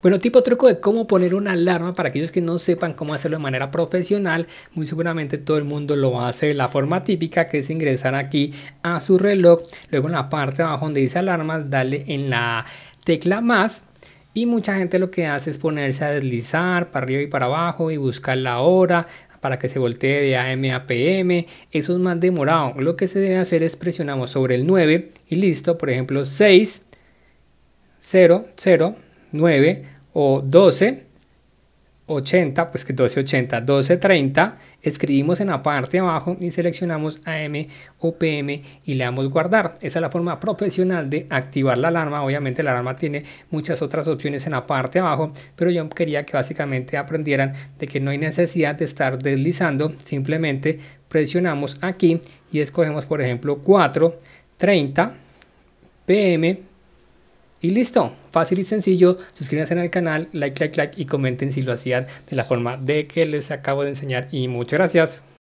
Bueno, tipo truco de cómo poner una alarma para aquellos que no sepan cómo hacerlo de manera profesional, muy seguramente todo el mundo lo hace de la forma típica que es ingresar aquí a su reloj, luego en la parte de abajo donde dice alarmas, darle en la tecla más y mucha gente lo que hace es ponerse a deslizar para arriba y para abajo y buscar la hora, para que se voltee de AM a PM, eso es más demorado. Lo que se debe hacer es presionamos sobre el 9 y listo, por ejemplo 6, 0, 0, 9 o 12, 80, pues que 12 30 escribimos en la parte de abajo y seleccionamos AM o PM y le damos guardar. Esa es la forma profesional de activar la alarma. Obviamente la alarma tiene muchas otras opciones en la parte de abajo, pero yo quería que básicamente aprendieran de que no hay necesidad de estar deslizando, simplemente presionamos aquí y escogemos por ejemplo 4, 30, PM y listo, fácil y sencillo, suscríbanse al canal, like, like, like y comenten si lo hacían de la forma de que les acabo de enseñar y muchas gracias.